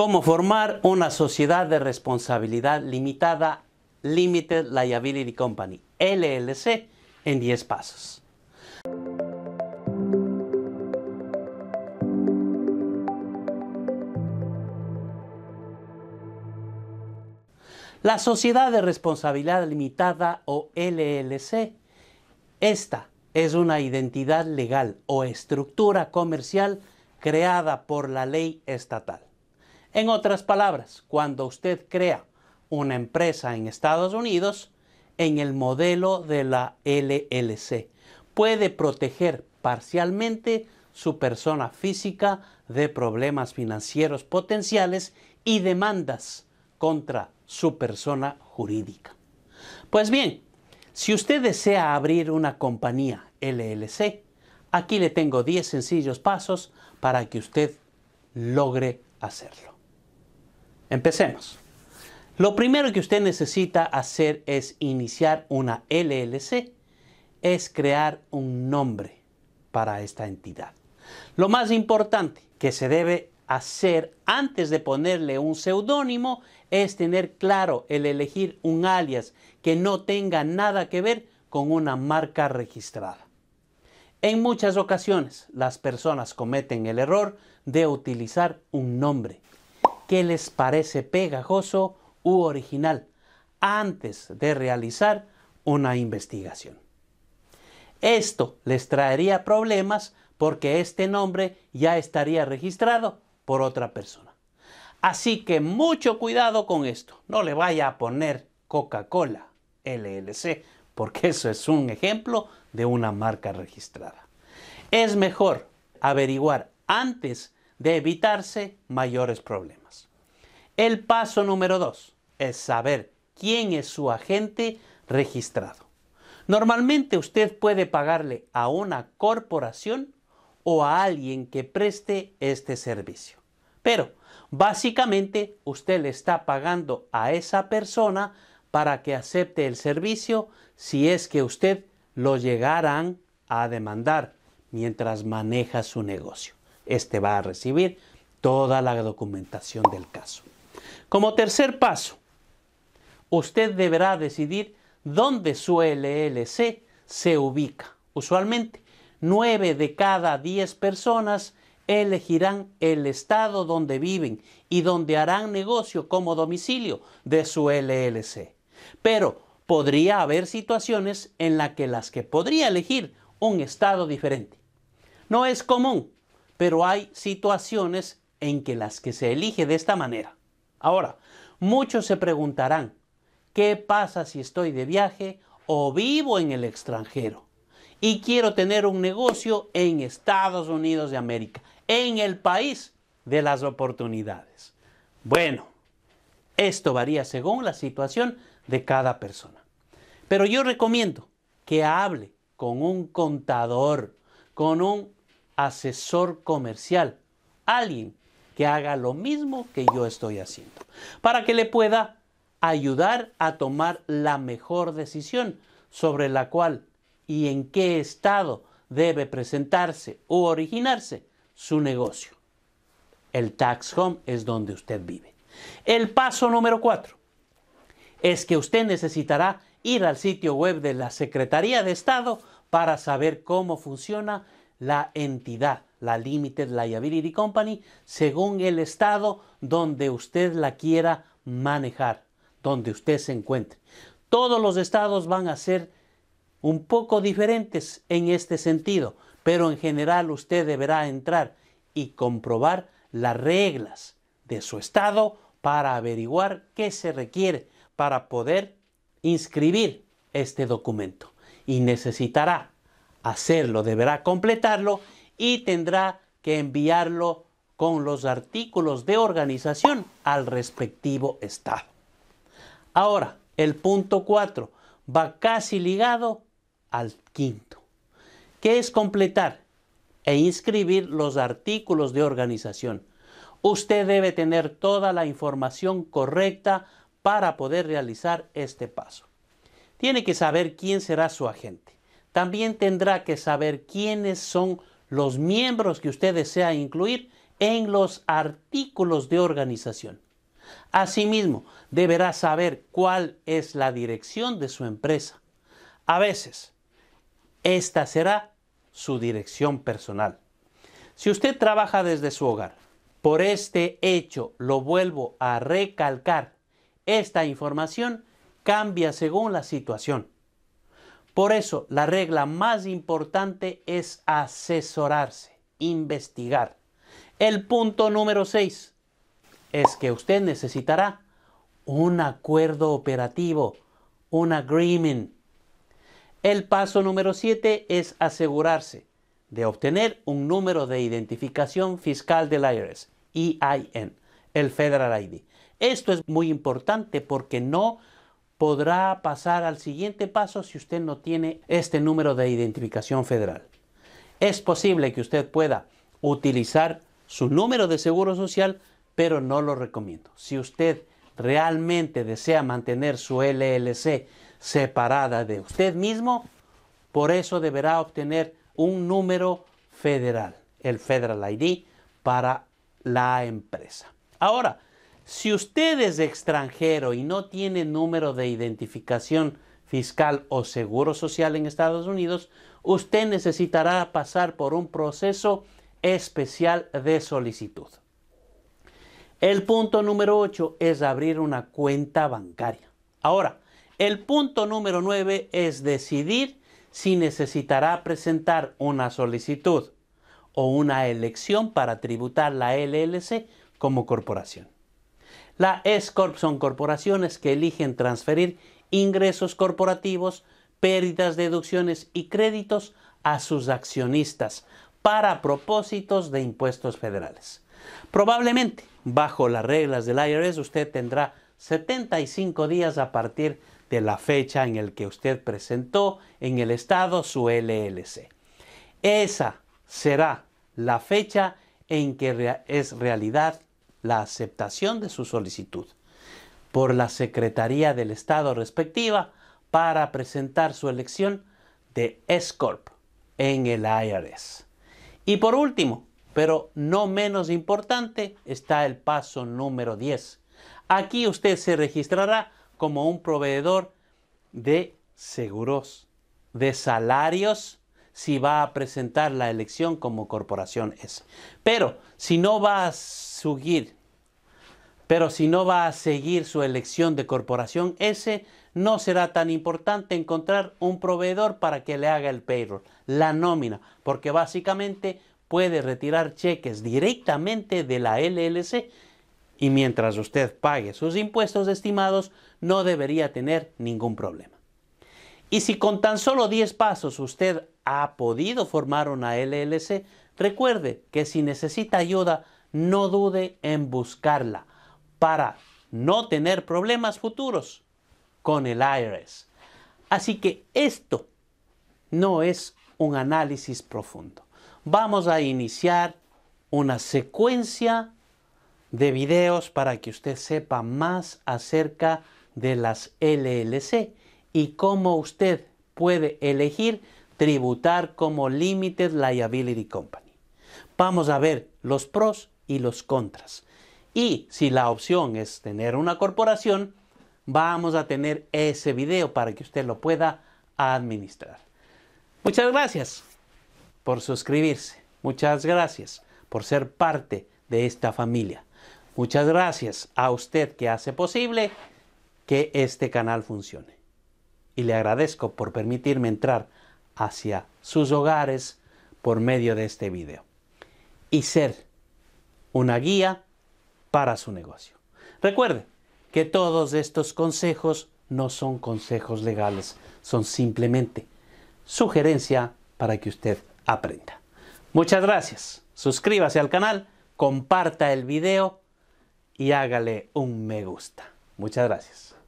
Cómo formar una sociedad de responsabilidad limitada, Limited Liability Company, LLC, en 10 pasos. La sociedad de responsabilidad limitada o LLC, esta es una identidad legal o estructura comercial creada por la ley estatal. En otras palabras, cuando usted crea una empresa en Estados Unidos, en el modelo de la LLC, puede proteger parcialmente su persona física de problemas financieros potenciales y demandas contra su persona jurídica. Pues bien, si usted desea abrir una compañía LLC, aquí le tengo 10 sencillos pasos para que usted logre hacerlo. Empecemos. Lo primero que usted necesita hacer es iniciar una LLC, es crear un nombre para esta entidad. Lo más importante que se debe hacer antes de ponerle un seudónimo es tener claro el elegir un alias que no tenga nada que ver con una marca registrada. En muchas ocasiones las personas cometen el error de utilizar un nombre ¿Qué les parece pegajoso u original antes de realizar una investigación. Esto les traería problemas porque este nombre ya estaría registrado por otra persona. Así que mucho cuidado con esto. No le vaya a poner Coca-Cola LLC porque eso es un ejemplo de una marca registrada. Es mejor averiguar antes de evitarse mayores problemas. El paso número dos es saber quién es su agente registrado. Normalmente usted puede pagarle a una corporación o a alguien que preste este servicio. Pero básicamente usted le está pagando a esa persona para que acepte el servicio si es que usted lo llegaran a demandar mientras maneja su negocio. Este va a recibir toda la documentación del caso. Como tercer paso, usted deberá decidir dónde su LLC se ubica. Usualmente, 9 de cada 10 personas elegirán el estado donde viven y donde harán negocio como domicilio de su LLC. Pero podría haber situaciones en las que las que podría elegir un estado diferente. No es común, pero hay situaciones en que las que se elige de esta manera. Ahora, muchos se preguntarán, ¿qué pasa si estoy de viaje o vivo en el extranjero? Y quiero tener un negocio en Estados Unidos de América, en el país de las oportunidades. Bueno, esto varía según la situación de cada persona. Pero yo recomiendo que hable con un contador, con un asesor comercial, alguien que haga lo mismo que yo estoy haciendo, para que le pueda ayudar a tomar la mejor decisión sobre la cual y en qué estado debe presentarse o originarse su negocio. El tax home es donde usted vive. El paso número cuatro es que usted necesitará ir al sitio web de la Secretaría de Estado para saber cómo funciona la entidad, la Limited Liability Company, según el estado donde usted la quiera manejar, donde usted se encuentre. Todos los estados van a ser un poco diferentes en este sentido, pero en general usted deberá entrar y comprobar las reglas de su estado para averiguar qué se requiere para poder inscribir este documento. Y necesitará hacerlo, deberá completarlo y tendrá que enviarlo con los artículos de organización al respectivo Estado. Ahora, el punto 4 va casi ligado al quinto, que es completar e inscribir los artículos de organización. Usted debe tener toda la información correcta para poder realizar este paso. Tiene que saber quién será su agente, también tendrá que saber quiénes son los miembros que usted desea incluir en los artículos de organización. Asimismo, deberá saber cuál es la dirección de su empresa. A veces, esta será su dirección personal. Si usted trabaja desde su hogar, por este hecho lo vuelvo a recalcar, esta información cambia según la situación. Por eso, la regla más importante es asesorarse, investigar. El punto número 6 es que usted necesitará un acuerdo operativo, un agreement. El paso número 7 es asegurarse de obtener un número de identificación fiscal del IRS, EIN, el Federal ID. Esto es muy importante porque no podrá pasar al siguiente paso si usted no tiene este número de identificación federal. Es posible que usted pueda utilizar su número de seguro social, pero no lo recomiendo. Si usted realmente desea mantener su LLC separada de usted mismo, por eso deberá obtener un número federal, el Federal ID, para la empresa. Ahora, si usted es extranjero y no tiene número de identificación fiscal o seguro social en Estados Unidos, usted necesitará pasar por un proceso especial de solicitud. El punto número 8 es abrir una cuenta bancaria. Ahora, el punto número 9 es decidir si necesitará presentar una solicitud o una elección para tributar la LLC como corporación. La e S son corporaciones que eligen transferir ingresos corporativos, pérdidas, deducciones y créditos a sus accionistas para propósitos de impuestos federales. Probablemente, bajo las reglas del IRS, usted tendrá 75 días a partir de la fecha en el que usted presentó en el estado su LLC. Esa será la fecha en que es realidad la aceptación de su solicitud por la Secretaría del Estado respectiva para presentar su elección de s en el IRS. Y por último, pero no menos importante, está el paso número 10. Aquí usted se registrará como un proveedor de seguros, de salarios si va a presentar la elección como corporación S. Pero si no va a seguir, pero si no va a seguir su elección de corporación S, no será tan importante encontrar un proveedor para que le haga el payroll, la nómina, porque básicamente puede retirar cheques directamente de la LLC y mientras usted pague sus impuestos estimados no debería tener ningún problema. Y si con tan solo 10 pasos usted ha podido formar una LLC, recuerde que si necesita ayuda, no dude en buscarla para no tener problemas futuros con el IRS. Así que esto no es un análisis profundo. Vamos a iniciar una secuencia de videos para que usted sepa más acerca de las LLC y cómo usted puede elegir tributar como Limited Liability Company. Vamos a ver los pros y los contras. Y si la opción es tener una corporación, vamos a tener ese video para que usted lo pueda administrar. Muchas gracias por suscribirse. Muchas gracias por ser parte de esta familia. Muchas gracias a usted que hace posible que este canal funcione y le agradezco por permitirme entrar hacia sus hogares por medio de este video y ser una guía para su negocio. Recuerde que todos estos consejos no son consejos legales, son simplemente sugerencia para que usted aprenda. Muchas gracias. Suscríbase al canal, comparta el video y hágale un me gusta. Muchas gracias.